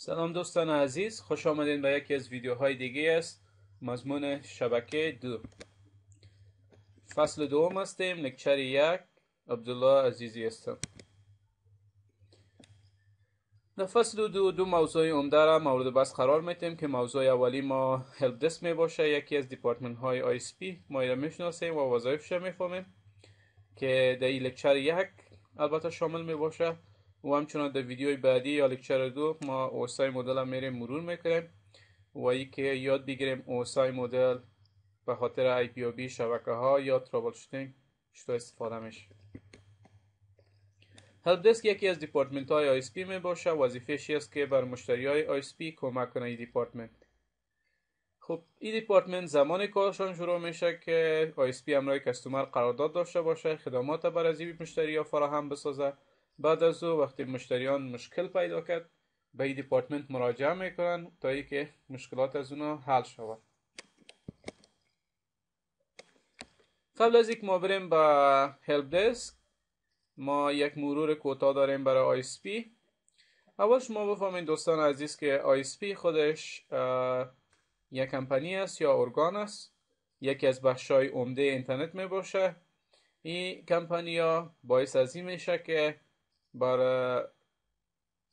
سلام دوستان عزیز خوش آمدین به یکی از ویدیوهای دیگه است مضمون شبکه دو فصل دوم هستیم لکچر یک عبدالله عزیزی هستم در فصل دو دو موضوع عمده را مورد بحث قرار میتیم که موضوع اولی ما هلپ دست می باشه یکی از دیپارتمنت های آی اس پی ما را میشناسیم و وظایفش میفهمیم که در لکچر یک البته شامل می باشه و همچنان در ویدیوی بعدی یا لکچر دو ما اوسای مدل هم میریم مرور میکنیم و ای که یاد بگیریم اوسای مدل به خاطر ای پی او بی شبکه ها یا ترابل شوتینگ چطور استفاده میشه هلپ دسک یکی از دیپارتمنت های آی پی می باشه وظیفه است که بر مشتری های آی پی کمک کنه این دیپارتمنت خب این دیپارتمنت زمان کارشان شروع میشه که آی پی همراه کستومر قرارداد داشته باشه خدمات بر از مشتری ها فراهم بسازه بعد از او وقتی مشتریان مشکل پیدا کرد به این دیپارتمنت مراجعه میکنن تا ای که مشکلات از اونا حل شود قبل از یک ما بریم به هلپ دسک ما یک مرور کوتا داریم برای اس پی اول شما بفهمین دوستان عزیز که اس پی خودش یک کمپانی است یا ارگان است یکی از بخش های عمده اینترنت می باشه این کمپانی ها باعث از این میشه که برای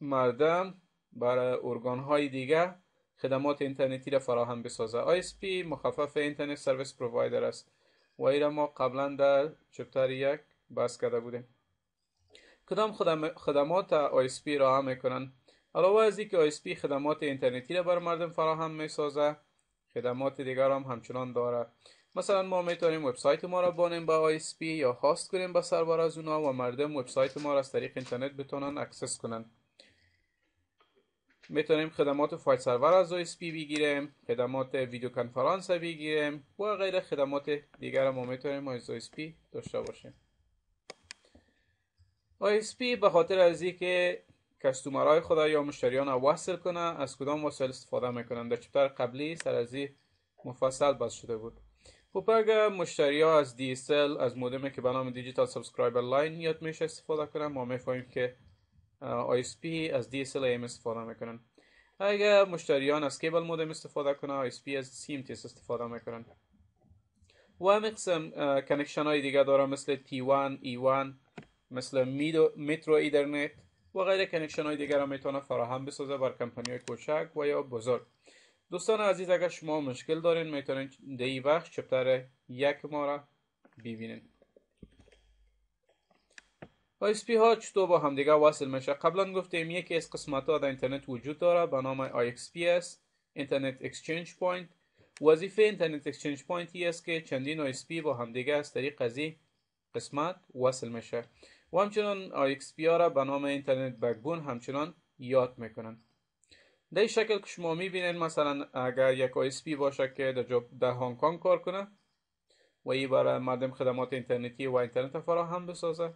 مردم برای ارگان های دیگه خدمات اینترنتی را فراهم بسازه ISP مخفف اینترنت سرویس پرووایدر است و ایرا ما قبلا در چپتر یک بحث کرده بودیم کدام خدمات ISP را هم میکنن علاوه از اینکه ISP خدمات اینترنتی را بر مردم فراهم میسازه خدمات دیگر هم همچنان داره مثلا ما میتونیم وبسایت ما را بانیم با ISP یا هاست کنیم با سرور از اونا و مردم وبسایت ما را از طریق اینترنت بتونن اکسس کنن میتونیم خدمات فایل سرور از ISP بگیریم خدمات ویدیو کنفرانس بگیریم و غیر خدمات دیگر ما میتونیم از ISP داشته باشیم ISP به خاطر از اینکه کستومرهای خدا یا مشتریان وصل کنه از کدام وسایل استفاده میکنن در چپتر قبلی سر از مفصل باز شده بود خب اگر مشتری ها از DSL از مودم که به نام دیجیتال سابسکرایبر لاین یاد میشه استفاده کنن ما میفهمیم که ISP از dsl ایم استفاده میکنن اگر مشتریان از کیبل مودم استفاده کنن ISP از تی استفاده میکنن و هم قسم کنکشن های دیگه داره مثل T1, E1 مثل مترو ایدرنت و غیر کنکشن های دیگر را میتونه فراهم بسازه بر کمپانی های کوچک و یا بزرگ دوستان عزیز اگر شما مشکل دارین میتونین دی وقت چپتر یک ما را ببینین پی ها چطور با همدیگه وصل میشه قبلا گفتیم یکی از قسمت ها در اینترنت وجود داره به نام اس، اینترنت اکسچنج پوینت وظیفه اینترنت اکسچنج ای است که چندین پی با همدیگه از طریق از قسمت وصل میشه و همچنان ها را به نام اینترنت بکبون همچنان یاد میکنن در این شکل که شما میبینین مثلا اگر یک پی باشه که در, در هنگ کنگ کار کنه و ای برای مردم خدمات اینترنتی و اینترنت فراهم بسازه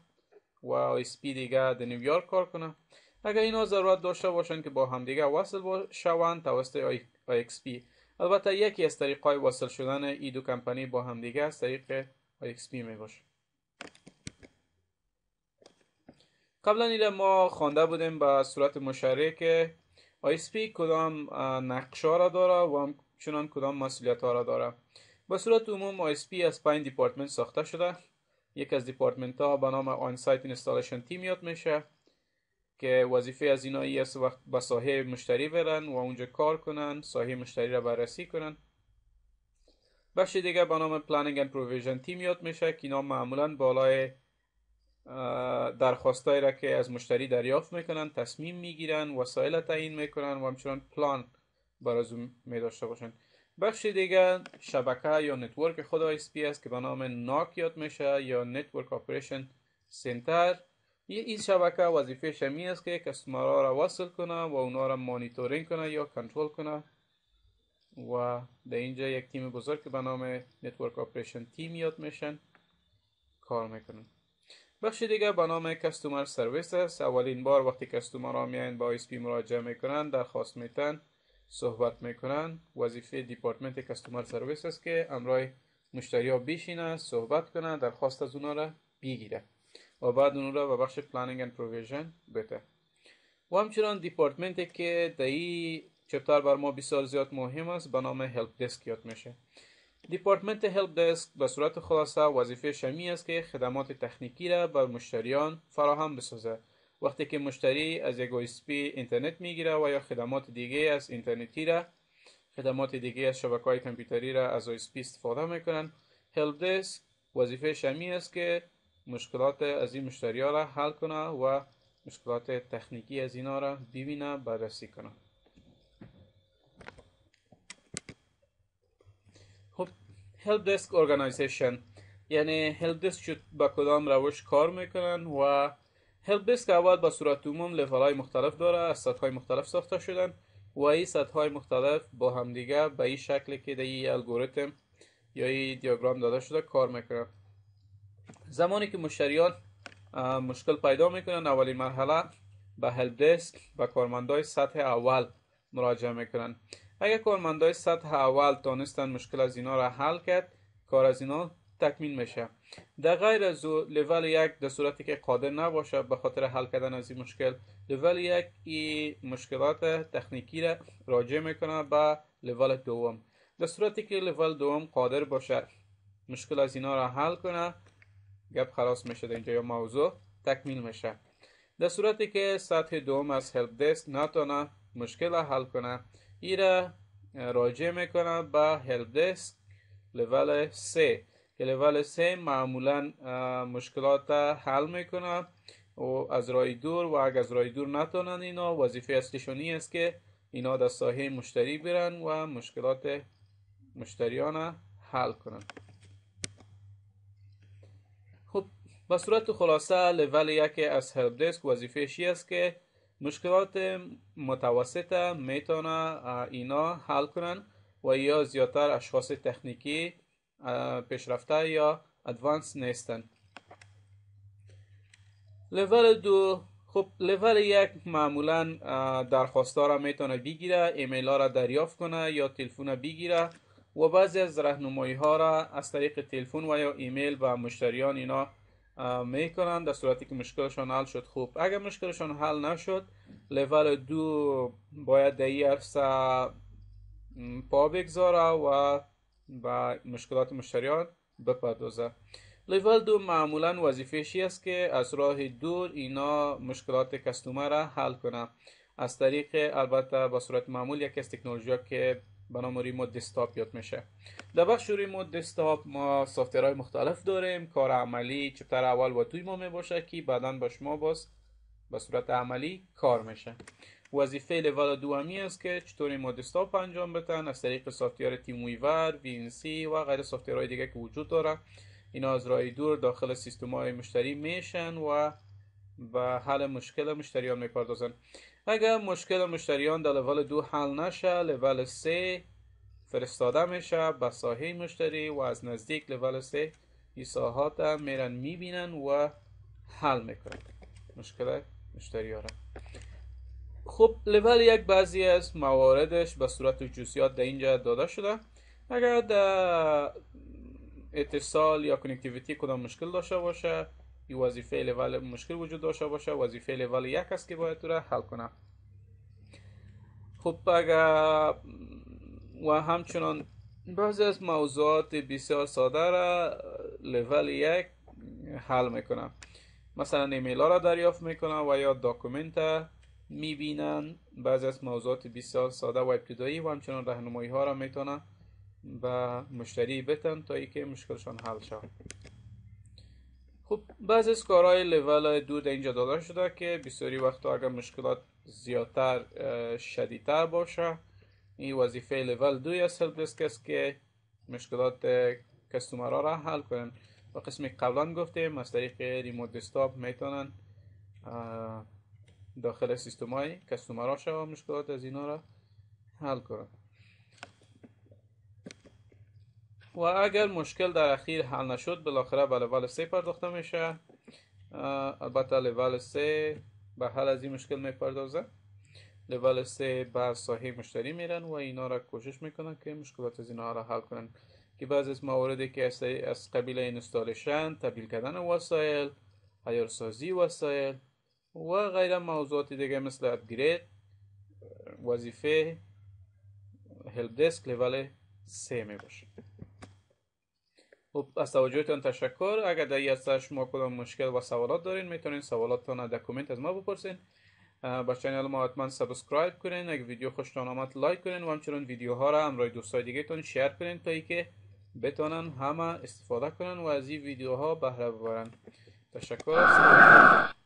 و پی دیگه در نیویورک کار کنه اگر اینا ضرورت داشته باشند که با همدیگه وصل شوند توسط پی، البته یکی از طریق وصل شدن ای دو کمپانی با همدیگه از طریق پی می باشه قبلا ما خوانده بودیم به صورت مشارک آیسپی کدام نقش را داره و هم چنان کدام مسئولیت ها را داره به صورت عموم آیسپی از پنج دیپارتمنت ساخته شده یک از دیپارتمنت ها به نام آن سایت اینستالیشن تیم یاد میشه که وظیفه از اینا ای است وقت به ساحه مشتری برن و اونجا کار کنن ساحه مشتری را بررسی کنن بخش دیگه به نام پلانینگ اند پروویژن تیم یاد میشه که اینا معمولا بالای درخواستایی را که از مشتری دریافت میکنن تصمیم میگیرن وسایل تعیین میکنن و همچنان پلان برازو می داشته باشن بخش دیگه شبکه یا نتورک خود پی است که به نام ناک یاد میشه یا نتورک آپریشن سنتر این شبکه وظیفه شمی است که کسمرا را وصل کنه و اونا را مانیتورینگ کنه یا کنترل کنه و در اینجا یک تیم بزرگ که به نام نتورک آپریشن تیم یاد میشن کار میکنن بخش دیگه به نام کستومر سرویس است اولین بار وقتی کستومر ها میان با ایسپی مراجعه میکنن درخواست میتن صحبت میکنن وظیفه دیپارتمنت کستومر سرویس است که امرای مشتری ها بیشینه صحبت کنن درخواست از اونا را بیگیره و بعد اون را به بخش پلانینگ اند پروویژن بده و همچنان دیپارتمنت که دایی چپتر بر ما بسیار زیاد مهم است به نام هلپ دسک یاد میشه دیپارتمنت هلپ دسک به صورت خلاصه وظیفه شمی است که خدمات تکنیکی را بر مشتریان فراهم بسازه. وقتی که مشتری از یک اسپی اینترنت میگیره و یا خدمات دیگه از اینترنتی را خدمات دیگه از شبکه های کامپیوتری را از اسپی استفاده میکنن هلپ دسک وظیفه شمی است که مشکلات از این مشتری را حل کنه و مشکلات تکنیکی از اینا را ببینه بررسی کنه خب هلپ دسک ارگانایزیشن یعنی هلپ دسک با کدام روش کار میکنن و هلپ دسک اول با صورت عموم لول های مختلف داره از سطح های مختلف ساخته شدن و این سطح های مختلف با همدیگه به این شکل که در این الگوریتم یا این دیاگرام داده شده کار میکنن زمانی که مشتریان مشکل پیدا میکنن اولین مرحله به هلپ دسک و کارمندای سطح اول مراجعه میکنن اگر کارمندای سطح اول تانستن مشکل از اینا را حل کرد کار از اینا تکمیل میشه در غیر از او لول یک در صورتی که قادر نباشه به خاطر حل کردن از این مشکل لول یک این مشکلات تکنیکی را راجع میکنه به لول دوم در صورتی که لول دوم قادر باشه مشکل از اینا را حل کنه گپ خلاص میشه در اینجا یا موضوع تکمیل میشه در صورتی که سطح دوم از هلپ دست نتونه مشکل را حل کنه ای را راجع میکنه به هلپ دسک لول 3 که لول 3 معمولا مشکلات حل میکنه و از رای دور و اگر از رای دور نتونن اینا وظیفه اصلیشونی است که اینا در ساحه مشتری برن و مشکلات مشتریان حل کنن خب به صورت خلاصه لول یک از هلپ دسک وظیفه است که مشکلات متوسط میتونه اینا حل کنن و یا زیادتر اشخاص تکنیکی پیشرفته یا ادوانس نیستن لول دو خب لول یک معمولا درخواستها را میتونه بگیره ایمیل ها را دریافت کنه یا تلفن بگیره و بعضی از رهنمایی ها را از طریق تلفن و یا ایمیل و مشتریان اینا میکنن در صورتی که مشکلشان حل شد خوب اگر مشکلشان حل نشد لول دو باید در این عرصه پا بگذاره و به مشکلات مشتریان بپردازه لیول دو معمولا وظیفهشی است که از راه دور اینا مشکلات کستومر را حل کنه از طریق البته با صورت معمول یکی از تکنولوژی که بنابراین ریموت دسکتاپ یاد میشه در بخش روی ما دسکتاپ ما های مختلف داریم کار عملی چپتر اول و توی ما میباشه که بعدا با شما باز به صورت عملی کار میشه وظیفه لول دومی است که چطور ما دستاپ انجام بدن از طریق سافتیر تیم ویور وینسی و غیر های دیگه که وجود داره اینا از راه دور داخل سیستم های مشتری میشن و و حل مشکل مشتریان میپردازن اگر مشکل مشتریان در لول دو حل نشه لول سه فرستاده میشه به ساحه مشتری و از نزدیک لول سه ایساهات میرن میبینن و حل میکنن مشکل مشتری خب لول یک بعضی از مواردش به صورت جزئیات در اینجا داده شده اگر در اتصال یا کنکتیویتی کدام مشکل داشته باشه این وظیفه لول مشکل وجود داشته باشه وظیفه لول یک است که باید را حل کنه خب اگر و همچنان بعضی از موضوعات بسیار ساده را لول یک حل میکنه مثلا ایمیل ها را دریافت میکنن و یا داکومنت میبینن بعضی از موضوعات بسیار ساده و ابتدایی و همچنان رهنمایی ها را میتونن به مشتری بتن تا اینکه که مشکلشان حل شود خب بعض از کارهای لیول دو در اینجا داده شده که بسیاری وقتا اگر مشکلات زیادتر شدیدتر باشه این وظیفه لیول دوی از هلپ که مشکلات کستومرها را حل کنن و قسمی قبلا گفتیم از طریق ریموت دستاب میتونن داخل سیستم های کستومرها شو مشکلات از اینا را حل کنند و اگر مشکل در اخیر حل نشد بالاخره به لول 3 پرداخته میشه البته لول 3 به حل از این مشکل میپردازه لول 3 به صاحب مشتری میرن و اینا را کوشش میکنن که مشکلات از اینها را حل کنن که بعضی از مواردی که از قبیل اینستالشن تبدیل کردن وسایل سازی وسایل و غیره موضوعات دیگه مثل اپگرید وظیفه هلپ دسک لول 3 میباشه خب از توجهتان تشکر اگر در این شما کدام مشکل و سوالات دارین میتونین سوالاتتان در کامنت از ما بپرسین با چنل ما حتما سابسکرایب کنین اگر ویدیو خوشتان آمد لایک کنین و همچنان ویدیوها را همراه دوستای دیگهتون شیر کنین تا که بتونن همه استفاده کنن و از این ویدیوها بهره ببرن تشکر